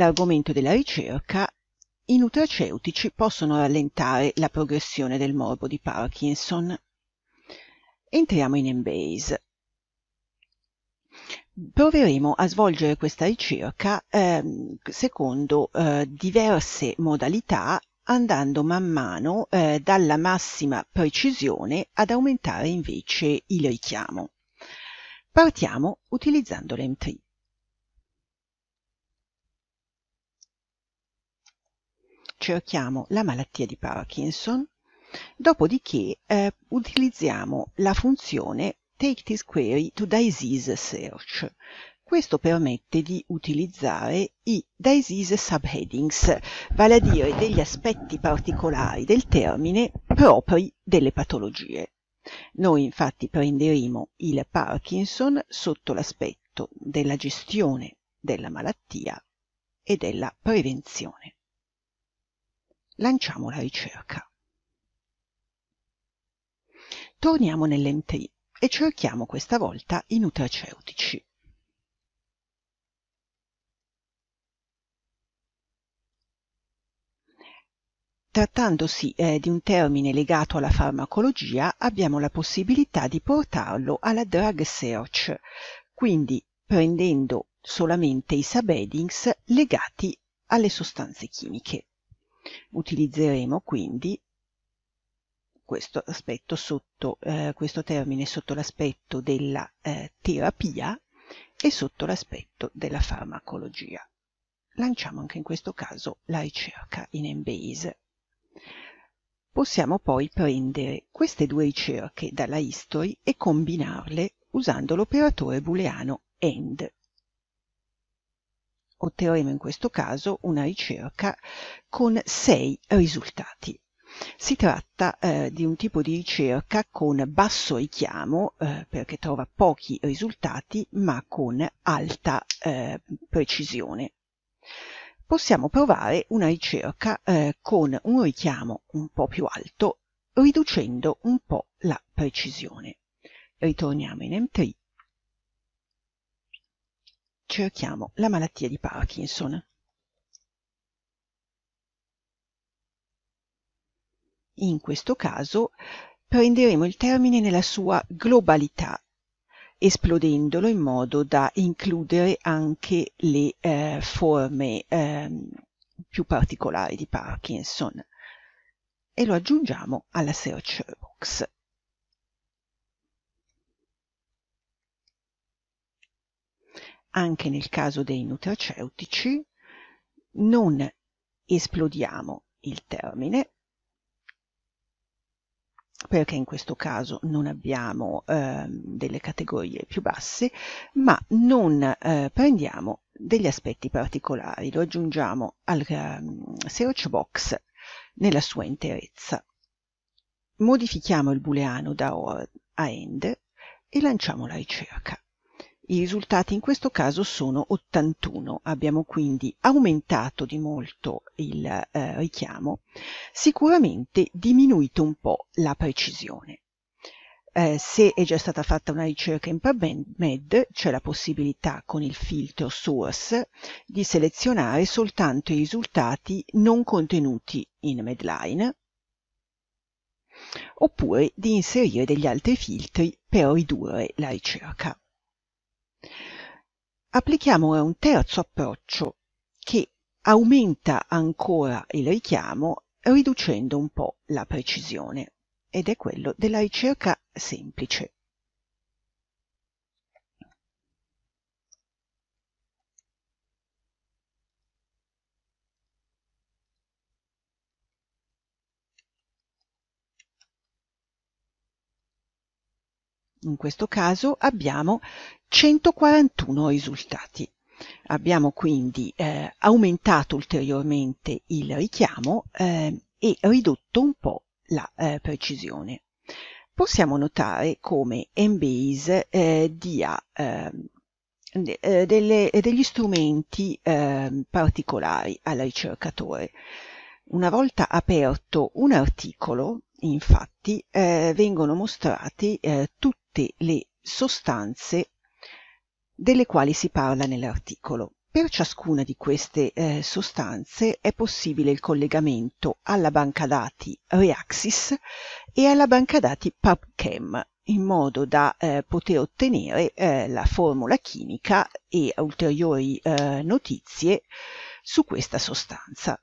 l'argomento della ricerca i nutraceutici possono rallentare la progressione del morbo di Parkinson. Entriamo in Embase. Proveremo a svolgere questa ricerca eh, secondo eh, diverse modalità andando man mano eh, dalla massima precisione ad aumentare invece il richiamo. Partiamo utilizzando lm cerchiamo cioè, la malattia di Parkinson, dopodiché eh, utilizziamo la funzione Take this query to disease search. Questo permette di utilizzare i disease subheadings, vale a dire degli aspetti particolari del termine propri delle patologie. Noi infatti prenderemo il Parkinson sotto l'aspetto della gestione della malattia e della prevenzione lanciamo la ricerca. Torniamo nell'MTI e cerchiamo questa volta i nutraceutici. Trattandosi eh, di un termine legato alla farmacologia, abbiamo la possibilità di portarlo alla drug search, quindi prendendo solamente i subheadings legati alle sostanze chimiche. Utilizzeremo quindi questo aspetto sotto eh, questo termine sotto l'aspetto della eh, terapia e sotto l'aspetto della farmacologia. Lanciamo anche in questo caso la ricerca in Embase. Possiamo poi prendere queste due ricerche dalla history e combinarle usando l'operatore booleano AND otterremo in questo caso una ricerca con sei risultati. Si tratta eh, di un tipo di ricerca con basso richiamo eh, perché trova pochi risultati ma con alta eh, precisione. Possiamo provare una ricerca eh, con un richiamo un po' più alto riducendo un po' la precisione. Ritorniamo in M3 cerchiamo la malattia di Parkinson. In questo caso prenderemo il termine nella sua globalità, esplodendolo in modo da includere anche le eh, forme eh, più particolari di Parkinson e lo aggiungiamo alla search box. anche nel caso dei nutraceutici, non esplodiamo il termine perché in questo caso non abbiamo eh, delle categorie più basse, ma non eh, prendiamo degli aspetti particolari, lo aggiungiamo al um, search box nella sua interezza. Modifichiamo il booleano da OR a AND e lanciamo la ricerca. I risultati in questo caso sono 81, abbiamo quindi aumentato di molto il eh, richiamo, sicuramente diminuito un po' la precisione. Eh, se è già stata fatta una ricerca in PubMed, c'è la possibilità con il filtro Source di selezionare soltanto i risultati non contenuti in Medline, oppure di inserire degli altri filtri per ridurre la ricerca applichiamo ora un terzo approccio che aumenta ancora il richiamo riducendo un po' la precisione ed è quello della ricerca semplice. In questo caso abbiamo 141 risultati. Abbiamo quindi eh, aumentato ulteriormente il richiamo eh, e ridotto un po' la eh, precisione. Possiamo notare come Embase eh, dia ehm, de eh, delle, degli strumenti ehm, particolari al ricercatore. Una volta aperto un articolo, infatti, eh, vengono mostrati eh, tutte le sostanze delle quali si parla nell'articolo. Per ciascuna di queste eh, sostanze è possibile il collegamento alla banca dati Reaxis e alla banca dati PubChem in modo da eh, poter ottenere eh, la formula chimica e ulteriori eh, notizie su questa sostanza.